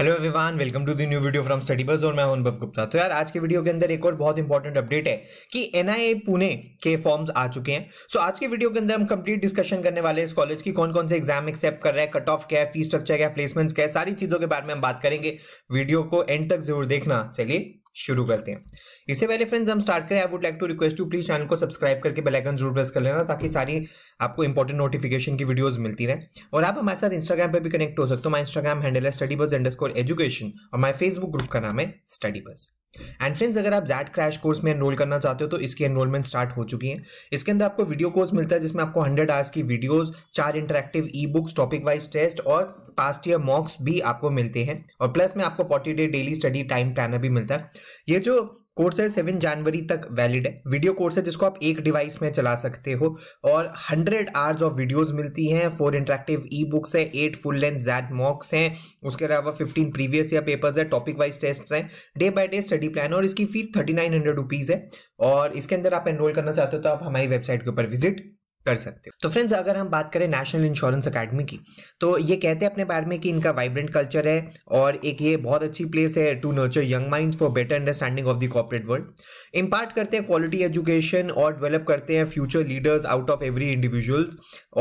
hello everyone welcome to the new video from study bus और मैं अनुभव गुप्ता तो यार आज के वीडियो के अंदर एक और बहुत इंपॉर्टेंट अपडेट है कि एनआईए पुणे के फॉर्म्स आ चुके हैं सो so, आज के वीडियो के अंदर हम कंप्लीट डिस्कशन करने वाले हैं इस कॉलेज की कौन कौन से एग्जाम एक्सेप्ट कर रहा है कट ऑफ क्या है फी स्ट्रक्चर क्या है प्लेसमेंट्स क्या है सारी चीज़ों के बारे में हम बात करेंगे वीडियो को एंड तक जरूर देखना चलिए शुरू करते हैं इससे पहले फ्रेंड्स हम स्टार्ट करें I would like to request to please channel को सब्सक्राइब करके बेल आइकन जरूर प्रेस कर लेना ताकि सारी आपको इंपॉर्टेंट नोटिफिकेशन की वीडियोस मिलती रहे और आप हमारे साथ इंस्टाग्राम पर भी कनेक्ट हो सकते हो माई इंस्टाग्राम हैंडल है स्टडी बस अंडर एजुकेशन और माई फेसबुक ग्रुप का नाम है स्टडी बस एंड फ्रेंड्स अगर आप जैट क्रैश कोर्स में एनरोल करना चाहते हो तो इसकी एनरोलमेंट स्टार्ट हो चुकी है इसके अंदर आपको वीडियो कोर्स मिलता है जिसमें आपको 100 आवर्स की वीडियोस चार interactive e books topic wise test और पास्ट ईयर मॉक्स भी आपको मिलते हैं और प्लस में आपको 40 day daily study time planner भी मिलता है ये जो कोर्स है सेवन जनवरी तक वैलिड है वीडियो कोर्स है जिसको आप एक डिवाइस में चला सकते हो और हंड्रेड आवर्स ऑफ वीडियोज मिलती हैं फोर इंटरेक्टिव ई बुक्स है eight full length XAT mocks हैं उसके अलावा फिफ्टीन प्रीवियस ईयर पेपर्स है टॉपिक वाइज टेस्ट हैं day by day study plan और इसकी fee thirty nine hundred rupees है और इसके अंदर आप एनरोल करना चाहते हो तो आप हमारी वेबसाइट के ऊपर विजिट कर सकते हो तो फ्रेंड्स अगर हम बात करें नेशनल इंश्योरेंस अकेडमी की तो ये कहते हैं अपने बारे में कि इनका वाइब्रेंट कल्चर है और एक ये बहुत अच्छी प्लेस है to nurture young minds for better understanding of the corporate world impart करते हैं क्वालिटी एजुकेशन और डेवलप करते हैं future leaders out of every individual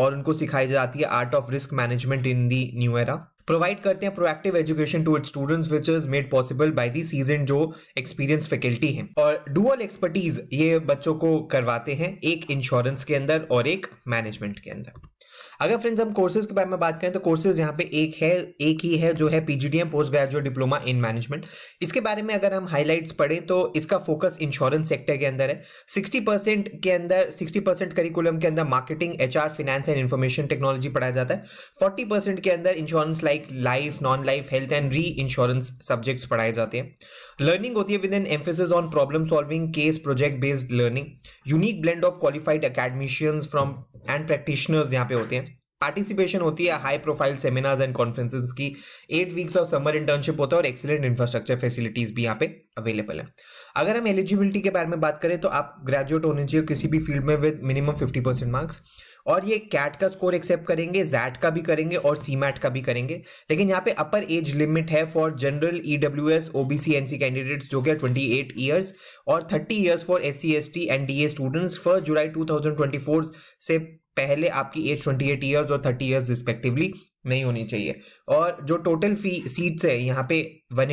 और उनको सिखाई जाती है art of risk management in the new era provide करते हैं proactive education to it students which is made possible by the seasoned जो एक्सपीरियंस फैकल्टी है और डुअल एक्सपर्टीज ये बच्चों को करवाते हैं एक इंश्योरेंस के अंदर और एक मैनेजमेंट के अंदर अगर फ्रेंड्स हम कोर्सेज के बारे में बात करें तो कोर्सेज यहाँ पे एक है एक ही है जो है PGDM post graduate diploma in management इसके बारे में अगर हम हाईलाइट्स पढ़ें तो इसका फोकस इंश्योरेंस सेक्टर के अंदर है सिक्सटी परसेंट के अंदर सिक्सटी परसेंट करिकुलम के अंदर marketing H finance and information technology पढ़ाया जाता है फोर्टी परसेंट के अंदर insurance like life non life health and reinsurance subjects पढ़ाए जाते हैं लर्निंग होती है with an emphasis on problem solving case project based learning unique blend of qualified academicians from and practitioners यहाँ पे होते हैं पार्टिसिपेशन होती है high profile seminars and conferences की eight weeks of summer internship होता है और एक्सीलेंट इंफ्रास्ट्रक्चर फैसिलिटीज भी यहाँ पे अवेलेबल है अगर हम एलिजिबिलिटी के बारे में बात करें तो आप ग्रेजुएट होने चाहिए किसी भी फील्ड में with minimum fifty percent marks और ये कैट का स्कोर एक्सेप्ट करेंगे जैट का भी करेंगे और मैट का भी करेंगे लेकिन यहाँ पे अपर एज लिमिट है for general E W S N C candidate जो कि ट्वेंटी एट ईयर्स और thirty years for S C S T and D A students first July two thousand twenty four से पहले आपकी age twenty eight years और thirty years respectively नहीं होनी चाहिए और जो टोटल फी सीट्स है यहाँ पे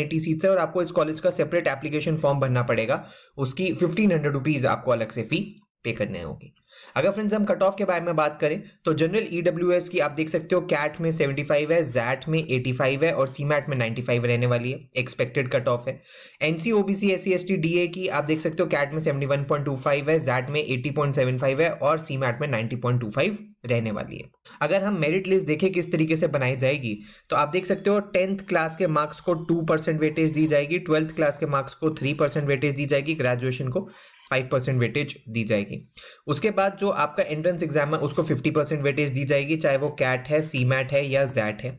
एटी सीट्स है और आपको इस कॉलेज का सेपरेट एप्लीकेशन फॉर्म भरना पड़ेगा उसकी फिफ्टीन हंड्रेड रुपीज़ आपको अलग से फ़ी पे करने होगी अगर फ्रेंड्स हम कट ऑफ के बारे में बात करें तो जनरल ईडब्ल्यू e की आप देख सकते हो कैट में 75 है जैट में 85 है और सीमैट में 95 रहने वाली है एक्सपेक्टेड कट ऑफ है NC OBC S C DA की आप देख सकते हो कैट में 71.25 है जैट में 80.75 है और सीमैट में 90.25 रहने वाली है अगर हम मेरिट लिस्ट देखें किस तरीके से बनाई जाएगी तो आप देख सकते हो टेंथ क्लास के मार्क्स को टू परसेंट वेटेज दी जाएगी ट्वेल्थ क्लास के मार्क्स को थ्री परसेंट वेटेज दी जाएगी ग्रेजुएशन को फाइव परसेंट वेटेज दी जाएगी उसके बाद जो आपका एंट्रेंस एग्जाम है उसको फिफ्टी परसेंट वेटेज दी जाएगी चाहे वो कैट है सी मैट है या जैट है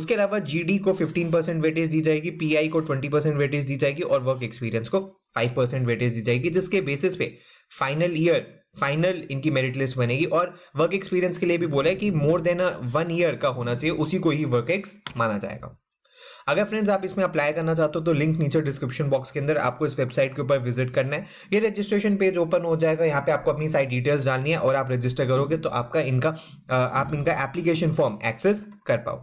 उसके अलावा डी को फिफ्टीन परसेंट वेटेज दी जाएगी आई को ट्वेंटी परसेंट वेटेज दी जाएगी और वर्क एक्सपीरियंस को फाइव परसेंट वेटेज दी जाएगी जिसके बेसिस पे फाइनल ईयर फाइनल इनकी मेरिट लिस्ट बनेगी और वर्क एक्सपीरियंस के लिए भी बोला है कि मोर देन वन ईयर का होना चाहिए उसी को ही वर्क एक्स माना जाएगा अगर फ्रेंड्स आप इसमें अप्लाई करना चाहते हो तो लिंक नीचे डिस्क्रिप्शन बॉक्स के अंदर आपको इस वेबसाइट के ऊपर विजिट करना है ये रजिस्ट्रेशन पेज ओपन हो जाएगा यहाँ पे आपको अपनी सारी डिटेल्स डालनी है और आप रजिस्टर करोगे तो आपका इनका आप इनका एप्लीकेशन फॉर्म एक्सेस कर पाओ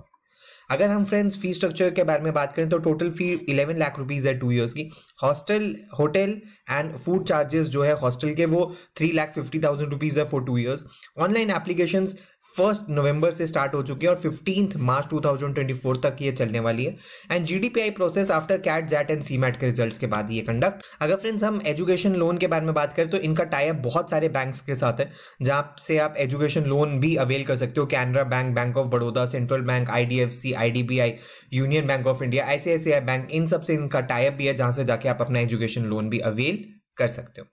अगर हम फ्रेंड्स फी स्ट्रक्चर के बारे में बात करें तो total fee eleven lakh rupees है टू ईयर्स की hostel hotel and food charges जो है हॉस्टल के वो three lakh fifty thousand rupees है for two years online application first November से स्टार्ट हो चुकी है और फिफ्टींथ मार्च 2024 तक ये चलने वाली है and GDPI process after CAT XAT and CMAT के रिजल्ट्स के बाद ये कंडक्ट अगर फ्रेंड्स हम एजुकेशन लोन के बारे में बात करें तो इनका टाइप बहुत सारे बैंक के साथ है जहाँ से आप एजुकेशन लोन भी अवेल कर सकते हो Canara bank bank of Baroda central bank IDFC IDBI union bank of India ICICI bank इन सबसे इनका टाइप भी है जहां से जाके आप अपना एजुकेशन लोन भी अवेल कर सकते हो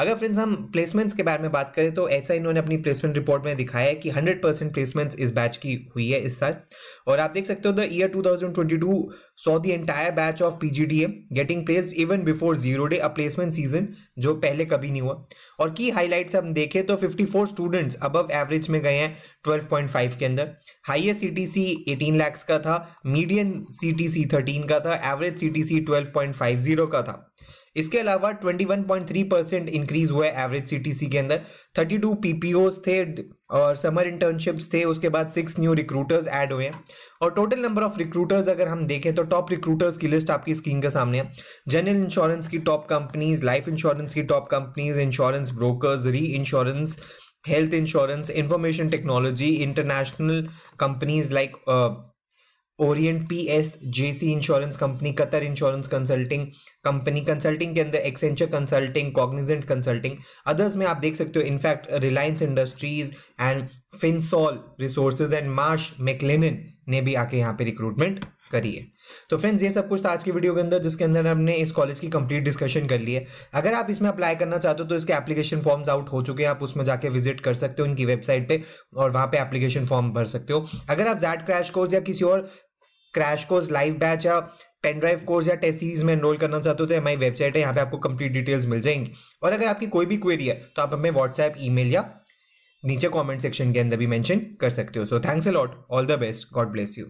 अगर फ्रेंड्स हम प्लेसमेंट्स के बारे में बात करें तो ऐसा इन्होंने अपनी प्लेसमेंट रिपोर्ट में दिखाया है कि 100 परसेंट प्लेसमेंट्स इस बैच की हुई है इस साल और आप देख सकते हो the year 2022 saw the entire batch of PGDA getting placed even before zero day a placement season जो पहले कभी नहीं हुआ और की हाईलाइट्स हम देखें तो 54 स्टूडेंट्स अबव एवरेज में गए हैं 12.5 के अंदर हाईएस्ट सी एटीन लैक्स का था मीडियम सी थर्टीन का था एवरेज सी 12.50 का था इसके अलावा 21.3 परसेंट इंक्रीज हुआ है एवरेज सीटीसी के अंदर 32 पीपीओस थे और समर इंटर्नशिप्स थे उसके बाद सिक्स न्यू रिक्रूटर्स ऐड हुए हैं और टोटल नंबर ऑफ रिक्रूटर्स अगर हम देखें तो टॉप रिक्रूटर्स की लिस्ट आपकी स्क्रीन के सामने है जनरल इंश्योरेंस की टॉप कंपनीज लाइफ इंश्योरेंस की top companies insurance brokers reinsurance health insurance information technology international companies like orient P S JC insurance company Qatar insurance consulting company consulting के अंदर Accenture consulting Cognizant consulting others में आप देख सकते हो in fact Reliance industries and Finsol resources and Marsh McLennan ने भी आके यहाँ पे रिक्रूटमेंट करी है तो फ्रेंड्स ये सब कुछ था आज की वीडियो के अंदर जिसके अंदर हमने इस कॉलेज की कंप्लीट डिस्कशन कर ली है अगर आप इसमें अप्लाई करना चाहते हो तो इसके एप्लीकेशन फॉर्म्स आउट हो चुके हैं आप उसमें जाके विजिट कर सकते हो इनकी वेबसाइट पे और वहाँ पे एप्लीकेशन फॉर्म भर सकते हो अगर आप जैट क्रैश कोर्स या किसी और क्रैश कोर्स लाइव बैच या पेन ड्राइव कोर्स या टेस्ट सीरीज में एनरोल करना चाहते हो तो हमारी वेबसाइट है यहाँ पे आपको कंप्लीट डिटेल्स मिल जाएंगी और अगर आपकी कोई भी क्वेरी है तो आप हमें व्हाट्सएप ईमेल या नीचे कमेंट सेक्शन के अंदर भी मेंशन कर सकते हो so thanks a lot all the best God bless you